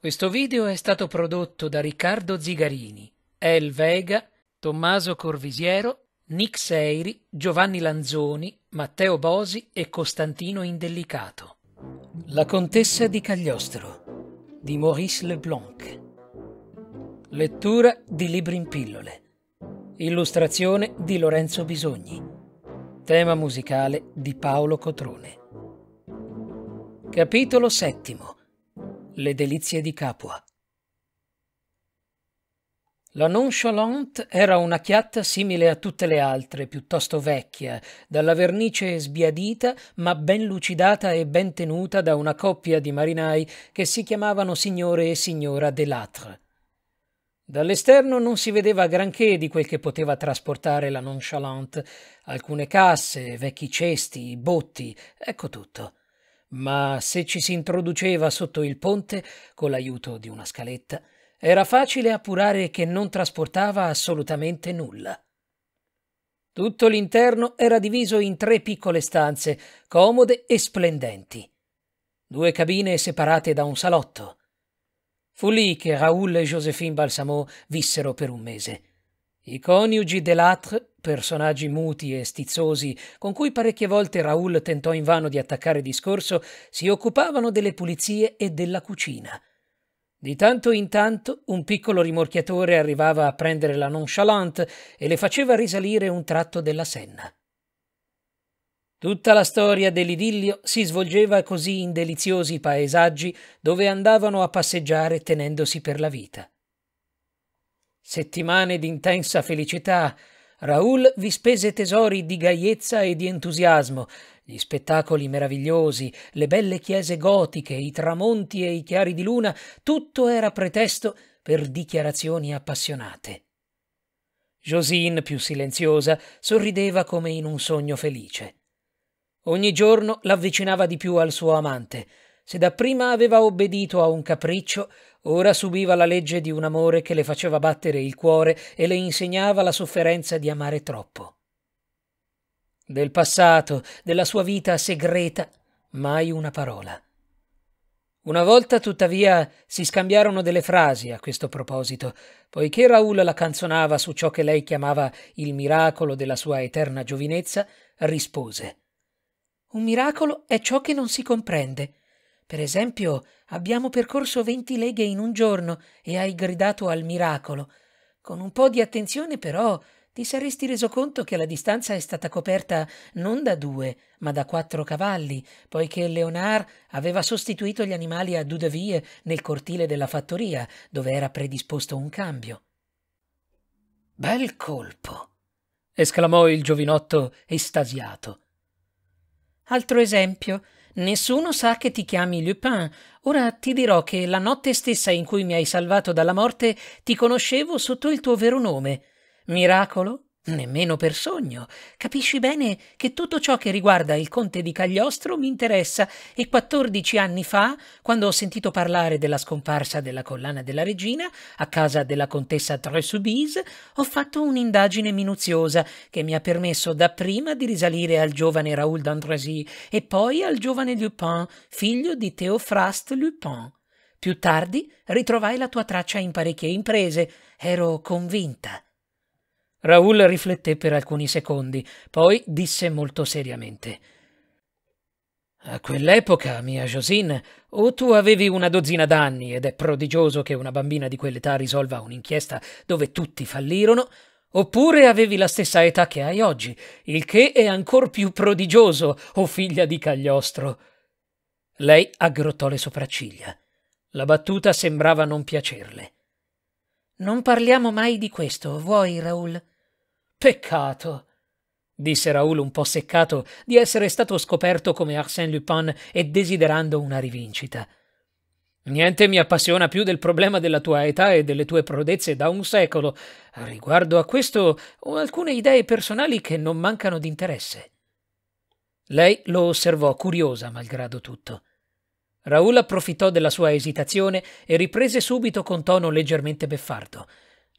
Questo video è stato prodotto da Riccardo Zigarini, El Vega, Tommaso Corvisiero, Nick Seiri, Giovanni Lanzoni, Matteo Bosi e Costantino Indellicato. La contessa di Cagliostro di Maurice Leblanc. Lettura di libri in pillole. Illustrazione di Lorenzo Bisogni. Tema musicale di Paolo Cotrone. Capitolo VII le delizie di Capua. La nonchalante era una chiatta simile a tutte le altre, piuttosto vecchia, dalla vernice sbiadita ma ben lucidata e ben tenuta da una coppia di marinai che si chiamavano signore e signora Delatre. Dall'esterno non si vedeva granché di quel che poteva trasportare la nonchalante: alcune casse, vecchi cesti, botti, ecco tutto ma se ci si introduceva sotto il ponte con l'aiuto di una scaletta, era facile appurare che non trasportava assolutamente nulla. Tutto l'interno era diviso in tre piccole stanze, comode e splendenti. Due cabine separate da un salotto. Fu lì che Raoul e Josephine Balsamo vissero per un mese. I coniugi Delattre personaggi muti e stizzosi con cui parecchie volte Raoul tentò invano di attaccare discorso, si occupavano delle pulizie e della cucina. Di tanto in tanto un piccolo rimorchiatore arrivava a prendere la nonchalante e le faceva risalire un tratto della Senna. Tutta la storia dell'idillio si svolgeva così in deliziosi paesaggi dove andavano a passeggiare tenendosi per la vita. Settimane d'intensa felicità, Raoul vi spese tesori di gaiezza e di entusiasmo, gli spettacoli meravigliosi, le belle chiese gotiche, i tramonti e i chiari di luna, tutto era pretesto per dichiarazioni appassionate. Josine, più silenziosa, sorrideva come in un sogno felice. Ogni giorno l'avvicinava di più al suo amante. Se dapprima aveva obbedito a un capriccio, ora subiva la legge di un amore che le faceva battere il cuore e le insegnava la sofferenza di amare troppo. Del passato, della sua vita segreta, mai una parola. Una volta, tuttavia, si scambiarono delle frasi a questo proposito, poiché Raul la canzonava su ciò che lei chiamava il miracolo della sua eterna giovinezza, rispose Un miracolo è ciò che non si comprende, per esempio, abbiamo percorso venti leghe in un giorno e hai gridato al miracolo. Con un po' di attenzione, però, ti saresti reso conto che la distanza è stata coperta non da due, ma da quattro cavalli, poiché Leonard aveva sostituito gli animali a Dudeville nel cortile della fattoria, dove era predisposto un cambio. Bel colpo! esclamò il giovinotto estasiato. Altro esempio Nessuno sa che ti chiami Lupin. Ora ti dirò che la notte stessa in cui mi hai salvato dalla morte ti conoscevo sotto il tuo vero nome. Miracolo? Nemmeno per sogno. Capisci bene che tutto ciò che riguarda il conte di Cagliostro mi interessa e 14 anni fa, quando ho sentito parlare della scomparsa della collana della regina a casa della contessa Tresubise, ho fatto un'indagine minuziosa che mi ha permesso dapprima di risalire al giovane Raoul d'Andrésy e poi al giovane Lupin, figlio di Théophraste Lupin. Più tardi ritrovai la tua traccia in parecchie imprese. Ero convinta Raoul rifletté per alcuni secondi, poi disse molto seriamente. A quell'epoca, mia Josine, o tu avevi una dozzina d'anni ed è prodigioso che una bambina di quell'età risolva un'inchiesta dove tutti fallirono, oppure avevi la stessa età che hai oggi, il che è ancor più prodigioso, o figlia di Cagliostro. Lei aggrottò le sopracciglia. La battuta sembrava non piacerle. Non parliamo mai di questo, vuoi, Raoul? Peccato, disse Raoul un po' seccato di essere stato scoperto come Arsène Lupin e desiderando una rivincita. Niente mi appassiona più del problema della tua età e delle tue prodezze da un secolo. Riguardo a questo ho alcune idee personali che non mancano di interesse. Lei lo osservò curiosa malgrado tutto. Raoul approfittò della sua esitazione e riprese subito con tono leggermente beffardo.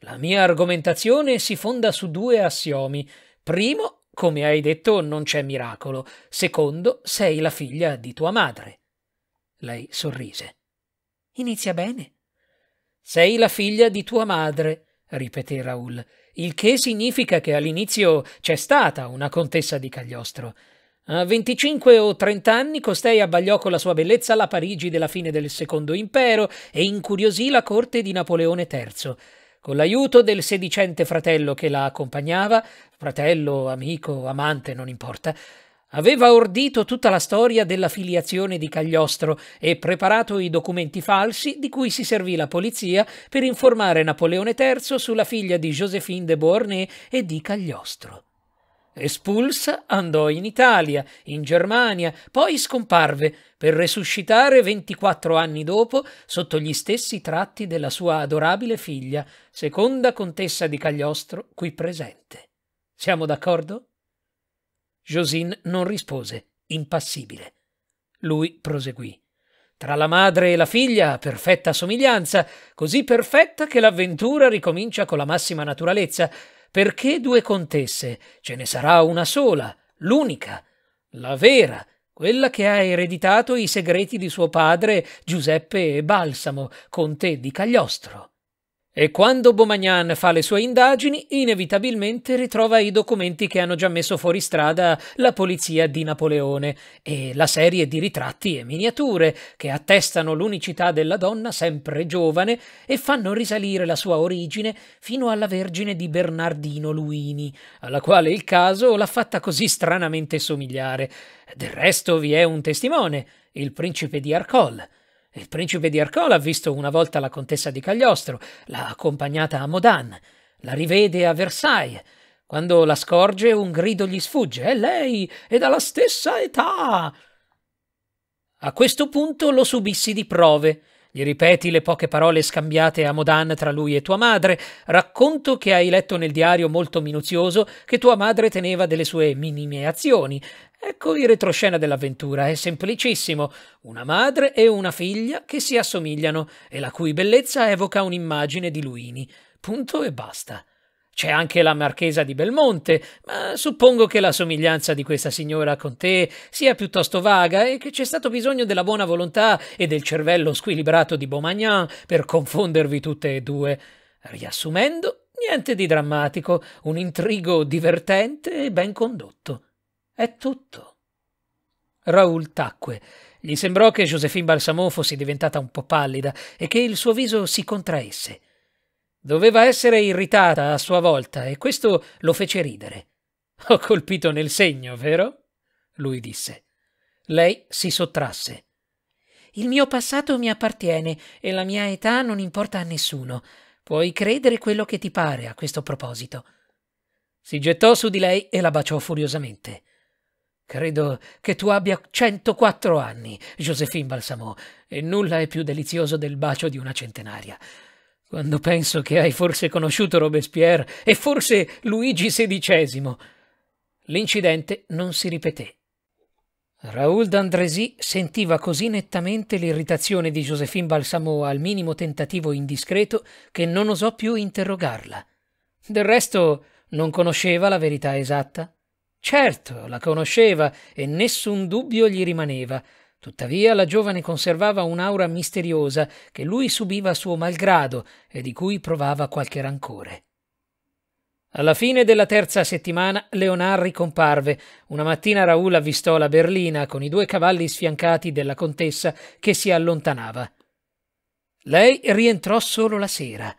La mia argomentazione si fonda su due assiomi. Primo, come hai detto, non c'è miracolo. Secondo, sei la figlia di tua madre. Lei sorrise. Inizia bene. Sei la figlia di tua madre, ripeté Raoul, il che significa che all'inizio c'è stata una contessa di Cagliostro. A 25 o 30 anni costei abbagliò con la sua bellezza la Parigi della fine del Secondo Impero e incuriosì la corte di Napoleone III. Con l'aiuto del sedicente fratello che la accompagnava, fratello, amico, amante, non importa, aveva ordito tutta la storia della filiazione di Cagliostro e preparato i documenti falsi di cui si servì la polizia per informare Napoleone III sulla figlia di Joséphine de Beauharnais e di Cagliostro. Espulsa andò in Italia, in Germania, poi scomparve per resuscitare 24 anni dopo sotto gli stessi tratti della sua adorabile figlia, seconda contessa di Cagliostro, qui presente. Siamo d'accordo? Josin non rispose, impassibile. Lui proseguì. Tra la madre e la figlia, perfetta somiglianza, così perfetta che l'avventura ricomincia con la massima naturalezza. Perché due contesse? Ce ne sarà una sola, l'unica, la vera, quella che ha ereditato i segreti di suo padre Giuseppe Balsamo, conte di Cagliostro. E quando Bomagnan fa le sue indagini, inevitabilmente ritrova i documenti che hanno già messo fuori strada la polizia di Napoleone e la serie di ritratti e miniature che attestano l'unicità della donna sempre giovane e fanno risalire la sua origine fino alla Vergine di Bernardino Luini, alla quale il caso l'ha fatta così stranamente somigliare. Del resto vi è un testimone, il principe di Arcole il principe di Arcola ha visto una volta la contessa di Cagliostro, l'ha accompagnata a Modan, la rivede a Versailles. Quando la scorge un grido gli sfugge, è lei, ed ha la stessa età. A questo punto lo subissi di prove. Gli ripeti le poche parole scambiate a Modan tra lui e tua madre, racconto che hai letto nel diario molto minuzioso che tua madre teneva delle sue minime azioni, Ecco il retroscena dell'avventura, è semplicissimo. Una madre e una figlia che si assomigliano e la cui bellezza evoca un'immagine di Luini. Punto e basta. C'è anche la marchesa di Belmonte, ma suppongo che la somiglianza di questa signora con te sia piuttosto vaga e che c'è stato bisogno della buona volontà e del cervello squilibrato di Beaumagnan per confondervi tutte e due. Riassumendo, niente di drammatico, un intrigo divertente e ben condotto. È tutto. Raoul tacque. Gli sembrò che Josephine Balsamo fosse diventata un po' pallida e che il suo viso si contraesse. Doveva essere irritata a sua volta e questo lo fece ridere. Ho colpito nel segno, vero? lui disse. Lei si sottrasse. Il mio passato mi appartiene e la mia età non importa a nessuno. Puoi credere quello che ti pare a questo proposito. Si gettò su di lei e la baciò furiosamente. Credo che tu abbia 104 anni, Josephine balsamò, e nulla è più delizioso del bacio di una centenaria. Quando penso che hai forse conosciuto Robespierre e forse Luigi XVI. L'incidente non si ripeté. Raoul d'Andrésy sentiva così nettamente l'irritazione di Josephine Balsamò al minimo tentativo indiscreto che non osò più interrogarla. Del resto non conosceva la verità esatta. Certo, la conosceva e nessun dubbio gli rimaneva. Tuttavia la giovane conservava un'aura misteriosa che lui subiva a suo malgrado e di cui provava qualche rancore. Alla fine della terza settimana Leonard ricomparve. Una mattina Raul avvistò la berlina con i due cavalli sfiancati della contessa che si allontanava. Lei rientrò solo la sera.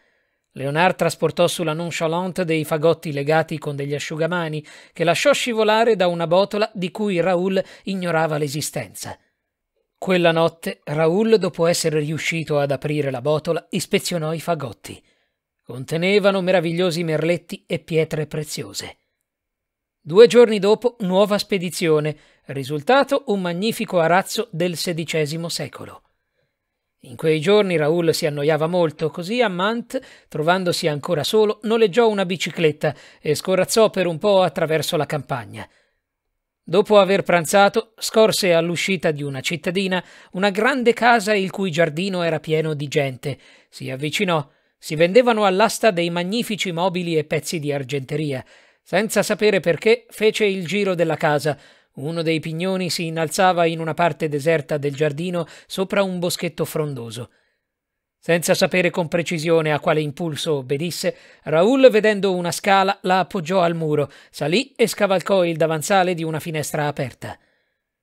Leonard trasportò sulla nonchalante dei fagotti legati con degli asciugamani, che lasciò scivolare da una botola di cui Raoul ignorava l'esistenza. Quella notte Raoul, dopo essere riuscito ad aprire la botola, ispezionò i fagotti. Contenevano meravigliosi merletti e pietre preziose. Due giorni dopo, nuova spedizione. Risultato un magnifico arazzo del XVI secolo. In quei giorni Raoul si annoiava molto, così a Mant, trovandosi ancora solo, noleggiò una bicicletta e scorazzò per un po' attraverso la campagna. Dopo aver pranzato, scorse all'uscita di una cittadina una grande casa il cui giardino era pieno di gente. Si avvicinò. Si vendevano all'asta dei magnifici mobili e pezzi di argenteria. Senza sapere perché, fece il giro della casa uno dei pignoni si innalzava in una parte deserta del giardino sopra un boschetto frondoso. Senza sapere con precisione a quale impulso obbedisse, Raoul, vedendo una scala, la appoggiò al muro, salì e scavalcò il davanzale di una finestra aperta.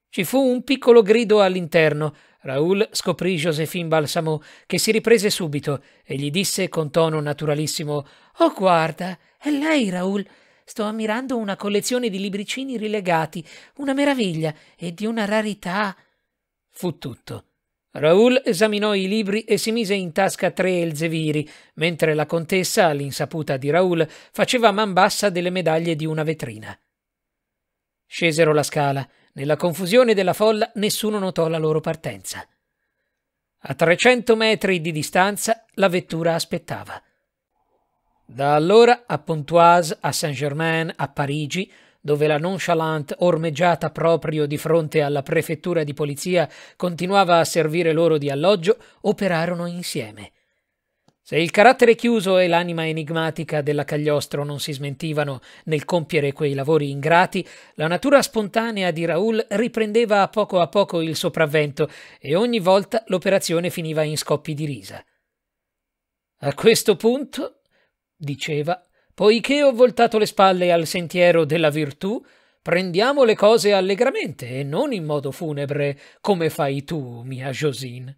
Ci fu un piccolo grido all'interno. Raoul scoprì Josephine Balsamo, che si riprese subito e gli disse con tono naturalissimo: Oh, guarda, è lei, Raoul. Sto ammirando una collezione di libricini rilegati, una meraviglia e di una rarità. Fu tutto. Raoul esaminò i libri e si mise in tasca tre elzeviri, mentre la contessa, all'insaputa di Raoul, faceva man bassa delle medaglie di una vetrina. Scesero la scala. Nella confusione della folla nessuno notò la loro partenza. A 300 metri di distanza la vettura aspettava. Da allora a Pontoise, a Saint-Germain, a Parigi, dove la nonchalante ormeggiata proprio di fronte alla prefettura di polizia continuava a servire loro di alloggio, operarono insieme. Se il carattere chiuso e l'anima enigmatica della Cagliostro non si smentivano nel compiere quei lavori ingrati, la natura spontanea di Raoul riprendeva a poco a poco il sopravvento e ogni volta l'operazione finiva in scoppi di risa. A questo punto diceva, poiché ho voltato le spalle al sentiero della virtù, prendiamo le cose allegramente e non in modo funebre, come fai tu, mia Josine.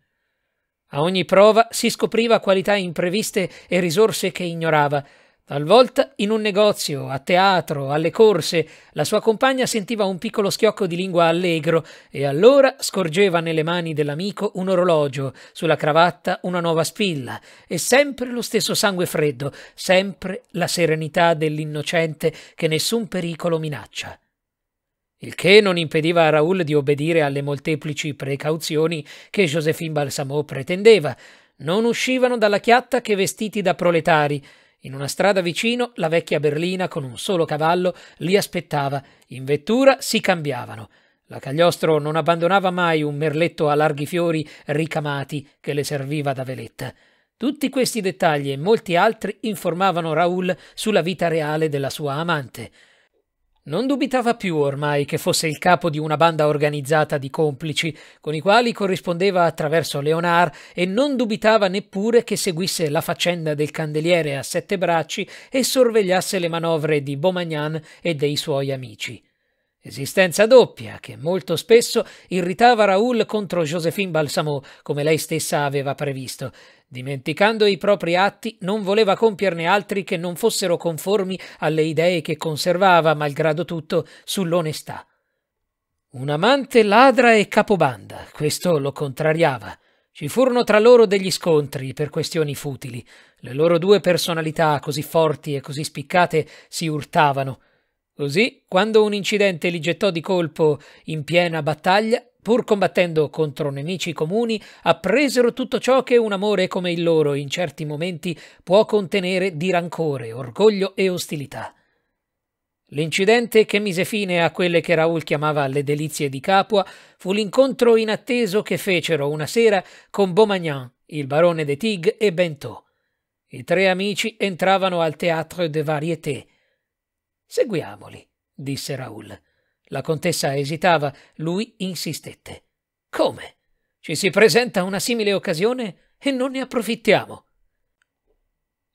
A ogni prova si scopriva qualità impreviste e risorse che ignorava, Talvolta in un negozio, a teatro, alle corse, la sua compagna sentiva un piccolo schiocco di lingua allegro e allora scorgeva nelle mani dell'amico un orologio, sulla cravatta una nuova spilla e sempre lo stesso sangue freddo, sempre la serenità dell'innocente che nessun pericolo minaccia. Il che non impediva a Raoul di obbedire alle molteplici precauzioni che Josephine Balsamo pretendeva. Non uscivano dalla chiatta che vestiti da proletari, in una strada vicino la vecchia berlina con un solo cavallo li aspettava, in vettura si cambiavano. La Cagliostro non abbandonava mai un merletto a larghi fiori ricamati che le serviva da veletta. Tutti questi dettagli e molti altri informavano Raoul sulla vita reale della sua amante. Non dubitava più ormai che fosse il capo di una banda organizzata di complici, con i quali corrispondeva attraverso Leonard, e non dubitava neppure che seguisse la faccenda del candeliere a sette bracci e sorvegliasse le manovre di Beaumagnan e dei suoi amici. Esistenza doppia che molto spesso irritava Raoul contro Josephine Balsamo, come lei stessa aveva previsto, Dimenticando i propri atti, non voleva compierne altri che non fossero conformi alle idee che conservava, malgrado tutto, sull'onestà. Un amante ladra e capobanda, questo lo contrariava. Ci furono tra loro degli scontri per questioni futili. Le loro due personalità, così forti e così spiccate, si urtavano. Così, quando un incidente li gettò di colpo in piena battaglia, pur combattendo contro nemici comuni, appresero tutto ciò che un amore come il loro in certi momenti può contenere di rancore, orgoglio e ostilità. L'incidente che mise fine a quelle che Raul chiamava le delizie di Capua fu l'incontro inatteso che fecero una sera con Beaumagnan, il barone de Tig e Bentò. I tre amici entravano al Théâtre de Variété. Seguiamoli, disse Raoul. La contessa esitava, lui insistette. Come? Ci si presenta una simile occasione e non ne approfittiamo.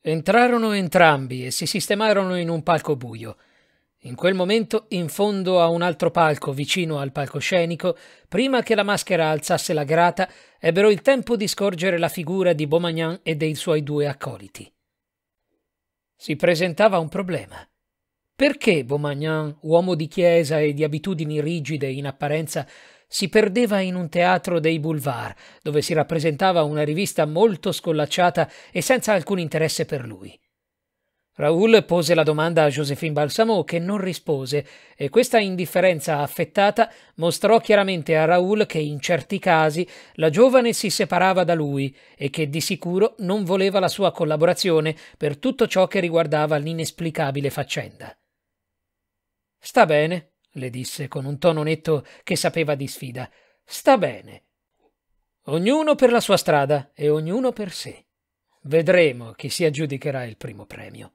Entrarono entrambi e si sistemarono in un palco buio. In quel momento, in fondo a un altro palco vicino al palcoscenico, prima che la maschera alzasse la grata, ebbero il tempo di scorgere la figura di Beaumagnan e dei suoi due accoliti. Si presentava un problema. Perché Beaumagnan, uomo di chiesa e di abitudini rigide in apparenza, si perdeva in un teatro dei boulevard, dove si rappresentava una rivista molto scollacciata e senza alcun interesse per lui. Raoul pose la domanda a Josephine Balsamo che non rispose e questa indifferenza affettata mostrò chiaramente a Raoul che in certi casi la giovane si separava da lui e che di sicuro non voleva la sua collaborazione per tutto ciò che riguardava l'inesplicabile faccenda. Sta bene, le disse con un tono netto che sapeva di sfida. Sta bene. Ognuno per la sua strada e ognuno per sé. Vedremo chi si aggiudicherà il primo premio.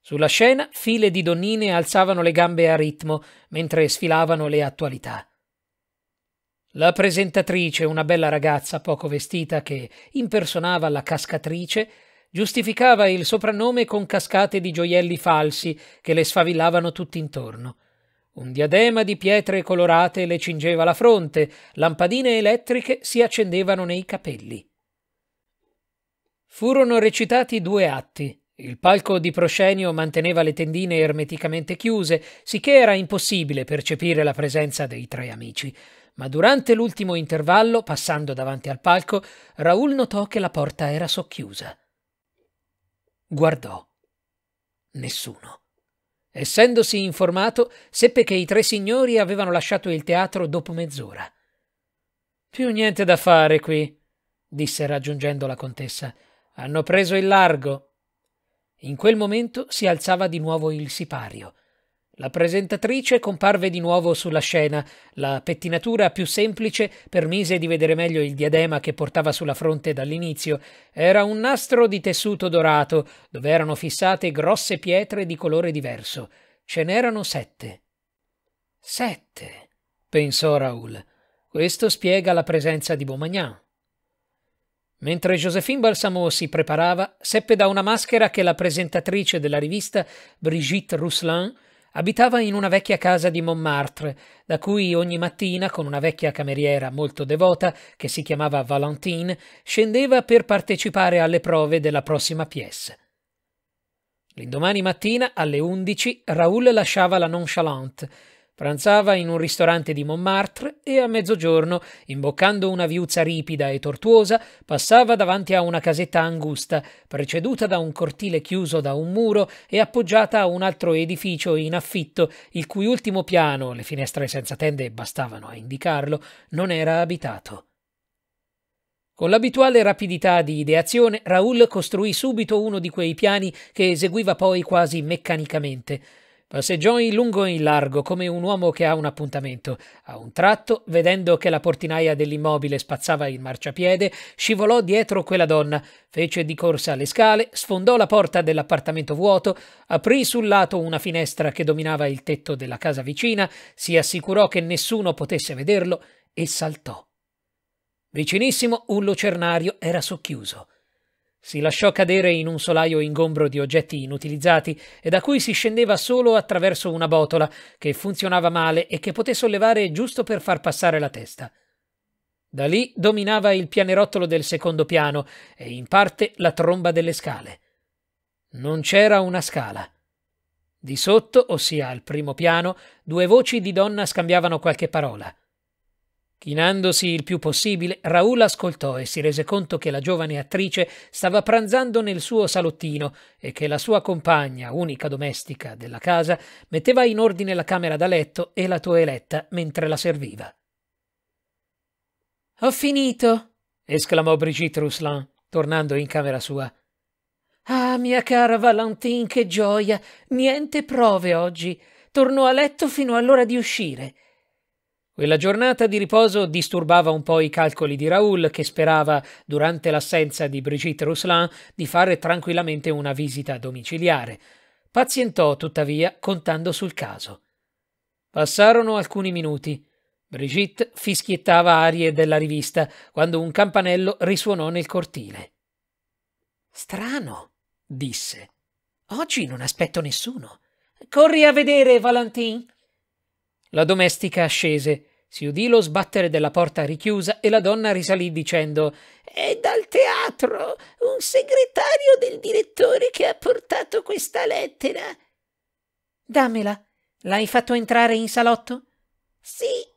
Sulla scena file di donnine alzavano le gambe a ritmo mentre sfilavano le attualità. La presentatrice, una bella ragazza poco vestita che impersonava la cascatrice, giustificava il soprannome con cascate di gioielli falsi che le sfavillavano tutt'intorno. Un diadema di pietre colorate le cingeva la fronte, lampadine elettriche si accendevano nei capelli. Furono recitati due atti. Il palco di proscenio manteneva le tendine ermeticamente chiuse, sicché era impossibile percepire la presenza dei tre amici. Ma durante l'ultimo intervallo, passando davanti al palco, Raul notò che la porta era socchiusa. Guardò. Nessuno. Essendosi informato, seppe che i tre signori avevano lasciato il teatro dopo mezz'ora. Più niente da fare qui, disse raggiungendo la contessa. Hanno preso il largo. In quel momento si alzava di nuovo il sipario. La presentatrice comparve di nuovo sulla scena. La pettinatura più semplice permise di vedere meglio il diadema che portava sulla fronte dall'inizio. Era un nastro di tessuto dorato, dove erano fissate grosse pietre di colore diverso. Ce n'erano sette. Sette, pensò Raoul. Questo spiega la presenza di Beaumagnan. Mentre Josephine Balsamo si preparava, seppe da una maschera che la presentatrice della rivista, Brigitte Rousselin, Abitava in una vecchia casa di Montmartre, da cui ogni mattina, con una vecchia cameriera molto devota, che si chiamava Valentine, scendeva per partecipare alle prove della prossima pièce. L'indomani mattina, alle undici, Raoul lasciava la nonchalante Pranzava in un ristorante di Montmartre e a mezzogiorno, imboccando una viuzza ripida e tortuosa, passava davanti a una casetta angusta, preceduta da un cortile chiuso da un muro e appoggiata a un altro edificio in affitto, il cui ultimo piano, le finestre senza tende bastavano a indicarlo, non era abitato. Con l'abituale rapidità di ideazione, Raoul costruì subito uno di quei piani che eseguiva poi quasi meccanicamente. Passeggiò eh, in lungo e in largo come un uomo che ha un appuntamento. A un tratto, vedendo che la portinaia dell'immobile spazzava il marciapiede, scivolò dietro quella donna, fece di corsa le scale, sfondò la porta dell'appartamento vuoto, aprì sul lato una finestra che dominava il tetto della casa vicina, si assicurò che nessuno potesse vederlo e saltò. Vicinissimo un lucernario era socchiuso. Si lasciò cadere in un solaio ingombro di oggetti inutilizzati e da cui si scendeva solo attraverso una botola che funzionava male e che poté sollevare giusto per far passare la testa. Da lì dominava il pianerottolo del secondo piano e in parte la tromba delle scale. Non c'era una scala. Di sotto, ossia al primo piano, due voci di donna scambiavano qualche parola. Chinandosi il più possibile, Raoul ascoltò e si rese conto che la giovane attrice stava pranzando nel suo salottino e che la sua compagna, unica domestica della casa, metteva in ordine la camera da letto e la toeletta mentre la serviva. Ho finito, esclamò Brigitte Rousselin, tornando in camera sua. Ah, mia cara Valentin, che gioia! Niente prove oggi. Tornò a letto fino all'ora di uscire. Quella giornata di riposo disturbava un po' i calcoli di Raoul, che sperava, durante l'assenza di Brigitte Rousselin, di fare tranquillamente una visita domiciliare. Pazientò, tuttavia, contando sul caso. Passarono alcuni minuti. Brigitte fischiettava arie della rivista quando un campanello risuonò nel cortile. Strano, disse. Oggi non aspetto nessuno. Corri a vedere, Valentin. La domestica scese. Si udì lo sbattere della porta richiusa e la donna risalì dicendo È dal teatro un segretario del direttore che ha portato questa lettera. Dammela. L'hai fatto entrare in salotto? Sì.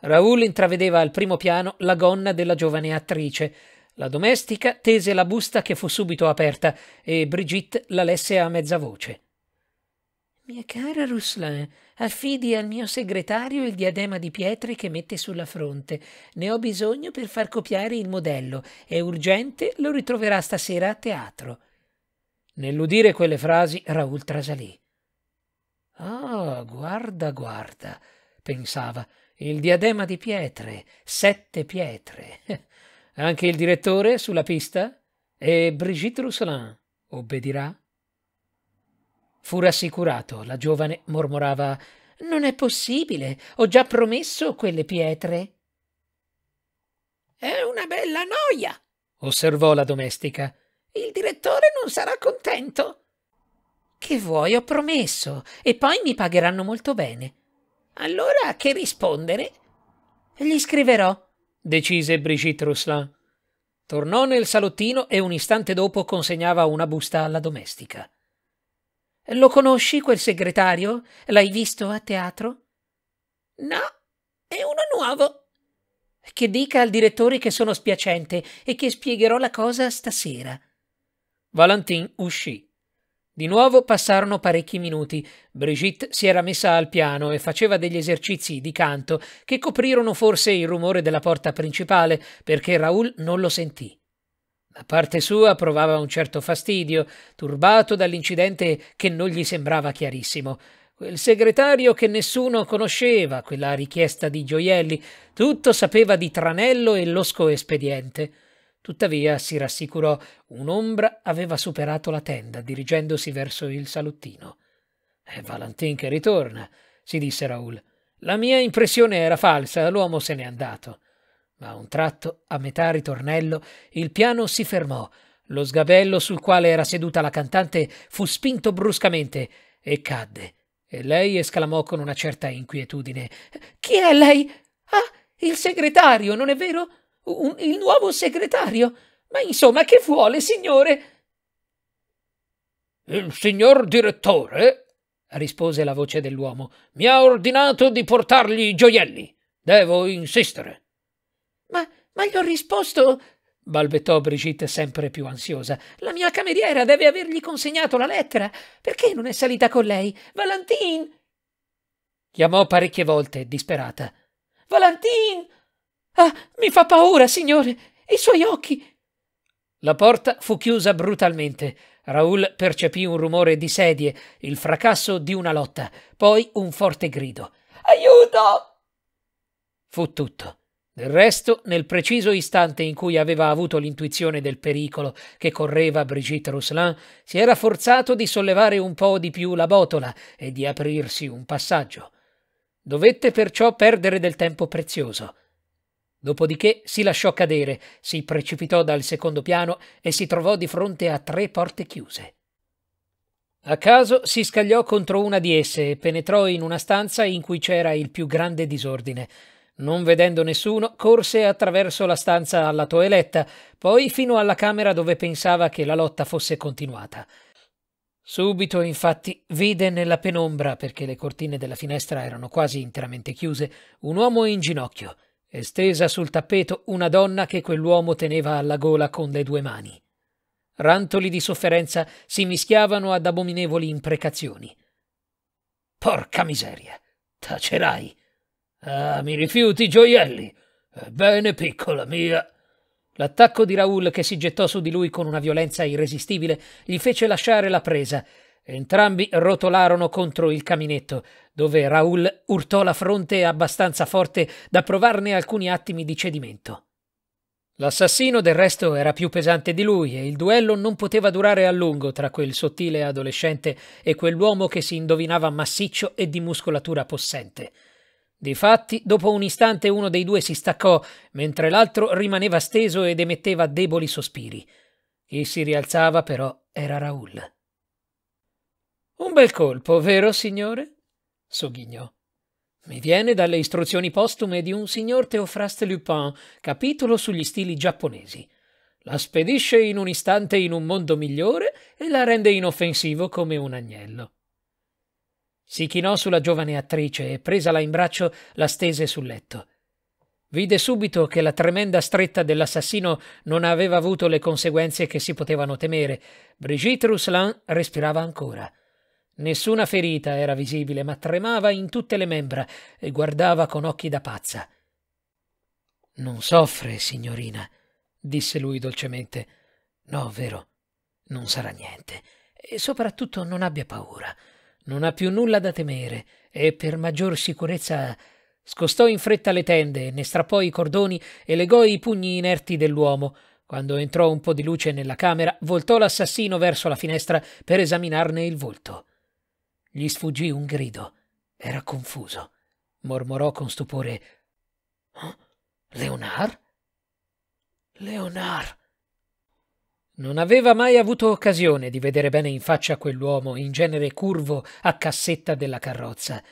Raoul intravedeva al primo piano la gonna della giovane attrice. La domestica tese la busta che fu subito aperta e Brigitte la lesse a mezza voce. Mia cara Rousselin, affidi al mio segretario il diadema di pietre che mette sulla fronte. Ne ho bisogno per far copiare il modello. È urgente, lo ritroverà stasera a teatro. Nell'udire quelle frasi, Raoul trasalì. Ah, oh, guarda, guarda, pensava. Il diadema di pietre, sette pietre. Anche il direttore sulla pista? E Brigitte Rousselin obbedirà? Fu rassicurato, la giovane mormorava Non è possibile, ho già promesso quelle pietre. È una bella noia, osservò la domestica. Il direttore non sarà contento. Che vuoi, ho promesso, e poi mi pagheranno molto bene. Allora che rispondere? Gli scriverò, decise Brigitte Rousselin. Tornò nel salottino e un istante dopo consegnava una busta alla domestica. Lo conosci quel segretario? L'hai visto a teatro? No, è uno nuovo. Che dica al direttore che sono spiacente e che spiegherò la cosa stasera. Valentin uscì. Di nuovo passarono parecchi minuti. Brigitte si era messa al piano e faceva degli esercizi di canto che coprirono forse il rumore della porta principale perché Raoul non lo sentì. Da parte sua provava un certo fastidio, turbato dall'incidente che non gli sembrava chiarissimo. Quel segretario che nessuno conosceva, quella richiesta di gioielli, tutto sapeva di tranello e losco espediente. Tuttavia, si rassicurò, un'ombra aveva superato la tenda, dirigendosi verso il salottino. È Valentin che ritorna, si disse Raoul. La mia impressione era falsa, l'uomo se n'è andato. Ma a un tratto, a metà ritornello, il piano si fermò. Lo sgabello sul quale era seduta la cantante fu spinto bruscamente e cadde. E lei esclamò con una certa inquietudine: Chi è lei? Ah, il segretario, non è vero? Un, il nuovo segretario? Ma insomma, che vuole, signore? Il signor direttore, rispose la voce dell'uomo, mi ha ordinato di portargli i gioielli. Devo insistere. Ma, ma gli ho risposto balbettò Brigitte sempre più ansiosa. La mia cameriera deve avergli consegnato la lettera. Perché non è salita con lei? Valentin! Chiamò parecchie volte, disperata. Valentin! Ah, mi fa paura, signore! I suoi occhi! La porta fu chiusa brutalmente. Raoul percepì un rumore di sedie, il fracasso di una lotta, poi un forte grido. Aiuto! Fu tutto. Del resto, nel preciso istante in cui aveva avuto l'intuizione del pericolo che correva Brigitte Rousselin, si era forzato di sollevare un po' di più la botola e di aprirsi un passaggio. Dovette perciò perdere del tempo prezioso. Dopodiché si lasciò cadere, si precipitò dal secondo piano e si trovò di fronte a tre porte chiuse. A caso si scagliò contro una di esse e penetrò in una stanza in cui c'era il più grande disordine. Non vedendo nessuno, corse attraverso la stanza alla toeletta, poi fino alla camera dove pensava che la lotta fosse continuata. Subito, infatti, vide nella penombra, perché le cortine della finestra erano quasi interamente chiuse, un uomo in ginocchio e stesa sul tappeto una donna che quell'uomo teneva alla gola con le due mani. Rantoli di sofferenza si mischiavano ad abominevoli imprecazioni. Porca miseria! Tacerai! Ah, mi rifiuti i gioielli! Ebbene, eh, piccola mia! L'attacco di Raoul, che si gettò su di lui con una violenza irresistibile, gli fece lasciare la presa. Entrambi rotolarono contro il caminetto, dove Raoul urtò la fronte abbastanza forte da provarne alcuni attimi di cedimento. L'assassino del resto era più pesante di lui e il duello non poteva durare a lungo tra quel sottile adolescente e quell'uomo che si indovinava massiccio e di muscolatura possente. Difatti, dopo un istante uno dei due si staccò, mentre l'altro rimaneva steso ed emetteva deboli sospiri. Chi si rialzava, però, era Raoul. Un bel colpo, vero, signore? sogghignò. Mi viene dalle istruzioni postume di un signor Teofraste Lupin, capitolo sugli stili giapponesi. La spedisce in un istante in un mondo migliore e la rende inoffensivo come un agnello. Si chinò sulla giovane attrice e, presala in braccio, la stese sul letto. Vide subito che la tremenda stretta dell'assassino non aveva avuto le conseguenze che si potevano temere. Brigitte Rousselin respirava ancora. Nessuna ferita era visibile, ma tremava in tutte le membra e guardava con occhi da pazza. Non soffre, signorina, disse lui dolcemente. No, vero, non sarà niente. E soprattutto non abbia paura. Non ha più nulla da temere e per maggior sicurezza scostò in fretta le tende, ne strappò i cordoni e legò i pugni inerti dell'uomo. Quando entrò un po' di luce nella camera, voltò l'assassino verso la finestra per esaminarne il volto. Gli sfuggì un grido. Era confuso. Mormorò con stupore: oh, Leonard? Leonard! Non aveva mai avuto occasione di vedere bene in faccia quell'uomo, in genere curvo, a cassetta della carrozza.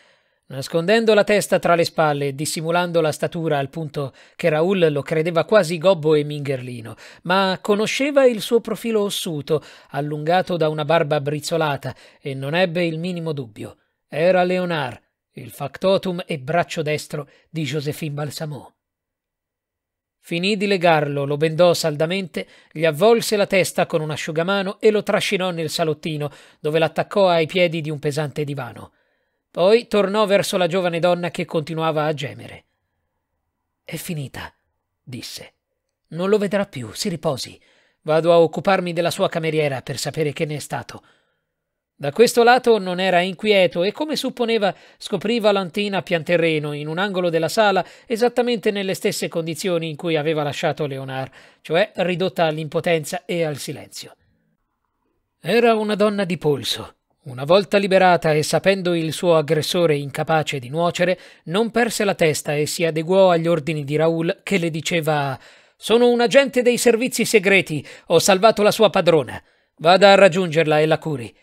Nascondendo la testa tra le spalle e dissimulando la statura al punto che Raoul lo credeva quasi gobbo e mingherlino, ma conosceva il suo profilo ossuto, allungato da una barba brizzolata, e non ebbe il minimo dubbio. Era Leonard, il factotum e braccio destro di Josephine Balsamò. Finì di legarlo, lo bendò saldamente, gli avvolse la testa con un asciugamano e lo trascinò nel salottino, dove l'attaccò ai piedi di un pesante divano. Poi tornò verso la giovane donna che continuava a gemere. È finita, disse. Non lo vedrà più, si riposi. Vado a occuparmi della sua cameriera per sapere che ne è stato. Da questo lato non era inquieto e, come supponeva, scopriva Valentina a terreno in un angolo della sala, esattamente nelle stesse condizioni in cui aveva lasciato Leonard, cioè ridotta all'impotenza e al silenzio. Era una donna di polso. Una volta liberata e sapendo il suo aggressore incapace di nuocere, non perse la testa e si adeguò agli ordini di Raoul che le diceva «Sono un agente dei servizi segreti, ho salvato la sua padrona. Vada a raggiungerla e la curi».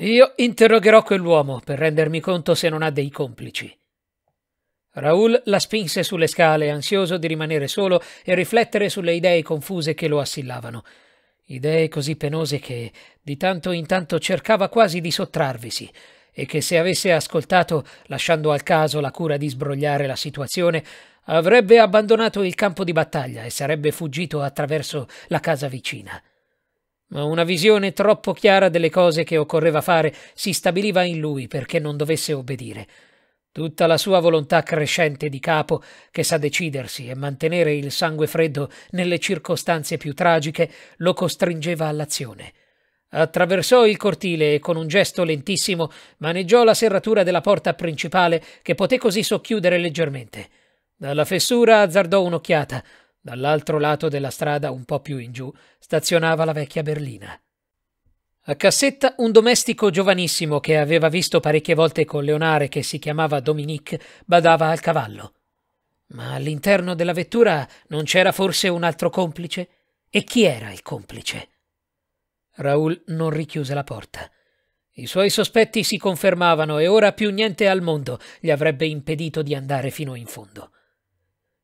Io interrogherò quell'uomo per rendermi conto se non ha dei complici. Raoul la spinse sulle scale, ansioso di rimanere solo e riflettere sulle idee confuse che lo assillavano. Idee così penose che, di tanto in tanto, cercava quasi di sottrarvisi, e che se avesse ascoltato, lasciando al caso la cura di sbrogliare la situazione, avrebbe abbandonato il campo di battaglia e sarebbe fuggito attraverso la casa vicina ma una visione troppo chiara delle cose che occorreva fare si stabiliva in lui perché non dovesse obbedire. Tutta la sua volontà crescente di capo, che sa decidersi e mantenere il sangue freddo nelle circostanze più tragiche, lo costringeva all'azione. Attraversò il cortile e con un gesto lentissimo maneggiò la serratura della porta principale che poté così socchiudere leggermente. Dalla fessura azzardò un'occhiata, Dall'altro lato della strada, un po' più in giù, stazionava la vecchia berlina. A cassetta un domestico giovanissimo che aveva visto parecchie volte con Leonare, che si chiamava Dominique, badava al cavallo. Ma all'interno della vettura non c'era forse un altro complice? E chi era il complice? Raoul non richiuse la porta. I suoi sospetti si confermavano e ora più niente al mondo gli avrebbe impedito di andare fino in fondo.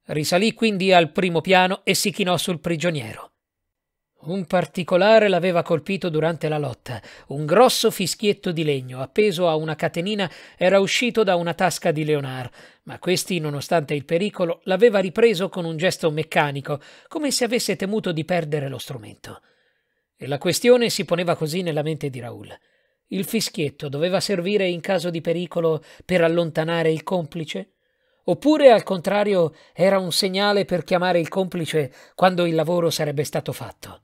Risalì quindi al primo piano e si chinò sul prigioniero. Un particolare l'aveva colpito durante la lotta. Un grosso fischietto di legno, appeso a una catenina, era uscito da una tasca di Leonard, ma questi, nonostante il pericolo, l'aveva ripreso con un gesto meccanico, come se avesse temuto di perdere lo strumento. E la questione si poneva così nella mente di Raoul. Il fischietto doveva servire in caso di pericolo per allontanare il complice? oppure al contrario era un segnale per chiamare il complice quando il lavoro sarebbe stato fatto.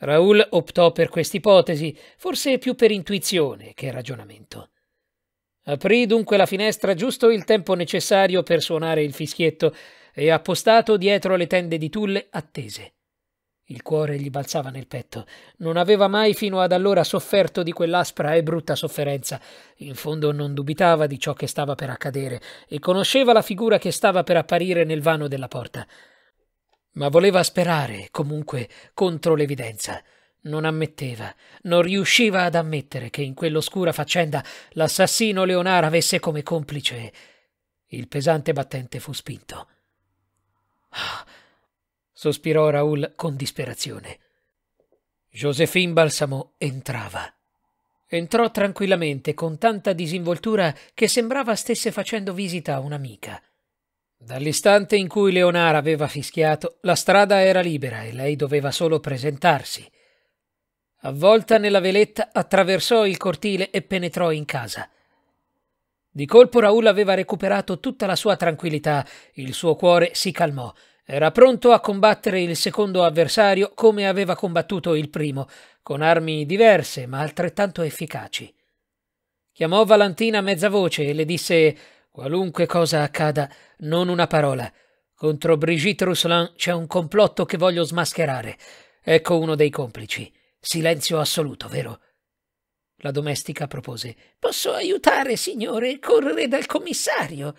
Raoul optò per quest'ipotesi, forse più per intuizione che ragionamento. Aprì dunque la finestra giusto il tempo necessario per suonare il fischietto e appostato dietro le tende di tulle attese. Il cuore gli balzava nel petto. Non aveva mai fino ad allora sofferto di quell'aspra e brutta sofferenza. In fondo non dubitava di ciò che stava per accadere e conosceva la figura che stava per apparire nel vano della porta. Ma voleva sperare, comunque, contro l'evidenza. Non ammetteva, non riusciva ad ammettere che in quell'oscura faccenda l'assassino Leonara avesse come complice. Il pesante battente fu spinto. Ah! sospirò Raoul con disperazione. Josephine Balsamo entrava. Entrò tranquillamente, con tanta disinvoltura che sembrava stesse facendo visita a un'amica. Dall'istante in cui Leonara aveva fischiato, la strada era libera e lei doveva solo presentarsi. Avvolta nella veletta, attraversò il cortile e penetrò in casa. Di colpo Raul aveva recuperato tutta la sua tranquillità, il suo cuore si calmò era pronto a combattere il secondo avversario come aveva combattuto il primo, con armi diverse ma altrettanto efficaci. Chiamò Valentina a mezza voce e le disse Qualunque cosa accada, non una parola. Contro Brigitte Rousselin c'è un complotto che voglio smascherare. Ecco uno dei complici. Silenzio assoluto, vero? La domestica propose. Posso aiutare, signore, correre dal commissario?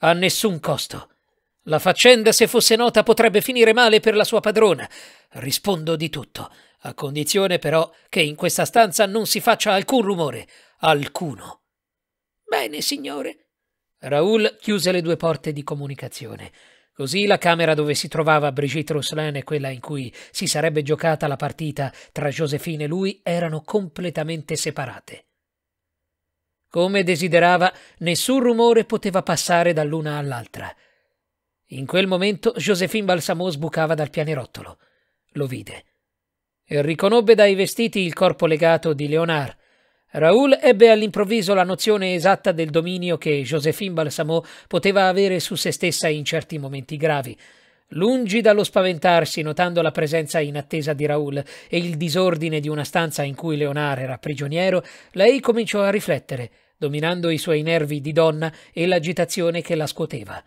A nessun costo. La faccenda, se fosse nota, potrebbe finire male per la sua padrona. Rispondo di tutto, a condizione però che in questa stanza non si faccia alcun rumore, alcuno. Bene, signore. Raoul chiuse le due porte di comunicazione. Così la camera dove si trovava Brigitte Rousselin e quella in cui si sarebbe giocata la partita tra Josephine e lui erano completamente separate. Come desiderava, nessun rumore poteva passare dall'una all'altra. In quel momento Josephine Balsamo sbucava dal pianerottolo. Lo vide. E riconobbe dai vestiti il corpo legato di Leonard. Raoul ebbe all'improvviso la nozione esatta del dominio che Josephine Balsamo poteva avere su se stessa in certi momenti gravi. Lungi dallo spaventarsi, notando la presenza inattesa di Raoul e il disordine di una stanza in cui Leonard era prigioniero, lei cominciò a riflettere, dominando i suoi nervi di donna e l'agitazione che la scuoteva.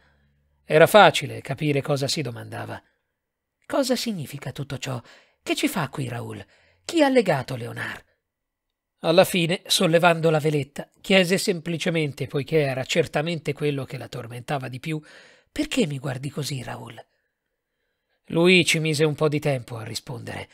Era facile capire cosa si domandava. Cosa significa tutto ciò? Che ci fa qui Raoul? Chi ha legato Leonard? Alla fine, sollevando la veletta, chiese semplicemente, poiché era certamente quello che la tormentava di più, perché mi guardi così, Raoul? Lui ci mise un po' di tempo a rispondere.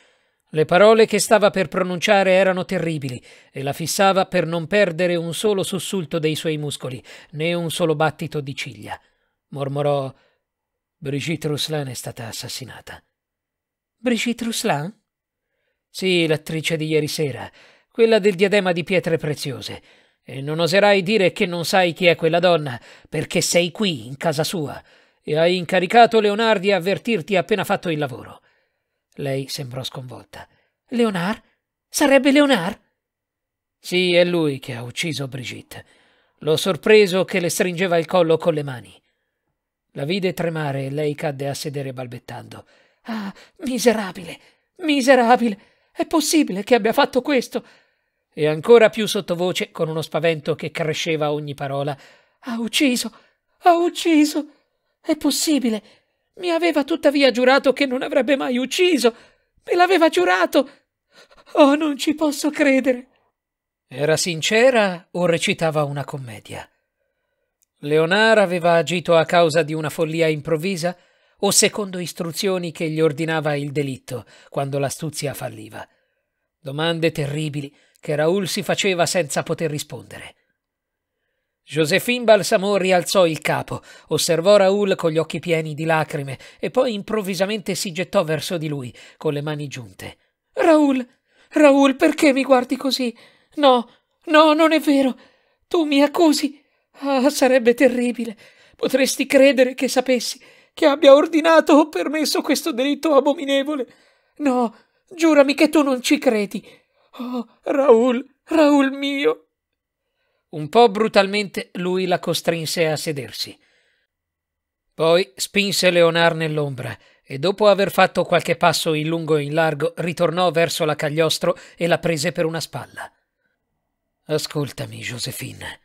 Le parole che stava per pronunciare erano terribili e la fissava per non perdere un solo sussulto dei suoi muscoli, né un solo battito di ciglia mormorò Brigitte Ruslan è stata assassinata. Brigitte Ruslan? Sì, l'attrice di ieri sera, quella del diadema di pietre preziose. E non oserai dire che non sai chi è quella donna, perché sei qui, in casa sua, e hai incaricato Leonard di avvertirti appena fatto il lavoro. Lei sembrò sconvolta. Leonard? Sarebbe Leonard? Sì, è lui che ha ucciso Brigitte. L'ho sorpreso che le stringeva il collo con le mani. La vide tremare e lei cadde a sedere balbettando. Ah, miserabile, miserabile, è possibile che abbia fatto questo? E ancora più sottovoce, con uno spavento che cresceva a ogni parola. Ha ucciso, ha ucciso, è possibile. Mi aveva tuttavia giurato che non avrebbe mai ucciso. Me l'aveva giurato. Oh, non ci posso credere. Era sincera o recitava una commedia? Leonara aveva agito a causa di una follia improvvisa o secondo istruzioni che gli ordinava il delitto quando l'astuzia falliva. Domande terribili che Raul si faceva senza poter rispondere. Josephine Balsamò rialzò il capo, osservò Raul con gli occhi pieni di lacrime e poi improvvisamente si gettò verso di lui con le mani giunte. Raul, Raul, perché mi guardi così? No, no, non è vero. Tu mi accusi. Ah, sarebbe terribile. Potresti credere che sapessi che abbia ordinato o permesso questo delitto abominevole. No, giurami che tu non ci credi. Oh, Raul, Raul mio. Un po' brutalmente lui la costrinse a sedersi. Poi spinse Leonard nell'ombra e dopo aver fatto qualche passo in lungo e in largo ritornò verso la Cagliostro e la prese per una spalla. Ascoltami, Josephine,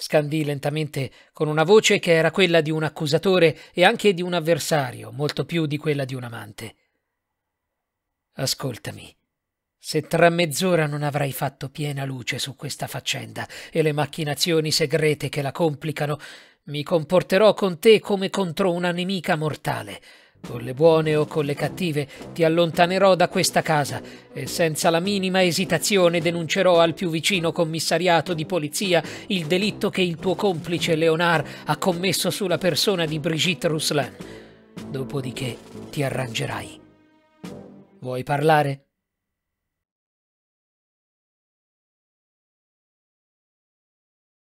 scandì lentamente con una voce che era quella di un accusatore e anche di un avversario, molto più di quella di un amante. Ascoltami. Se tra mezz'ora non avrai fatto piena luce su questa faccenda e le macchinazioni segrete che la complicano, mi comporterò con te come contro una nemica mortale con le buone o con le cattive, ti allontanerò da questa casa e senza la minima esitazione denuncerò al più vicino commissariato di polizia il delitto che il tuo complice Leonard ha commesso sulla persona di Brigitte Rousselin. Dopodiché ti arrangerai. Vuoi parlare?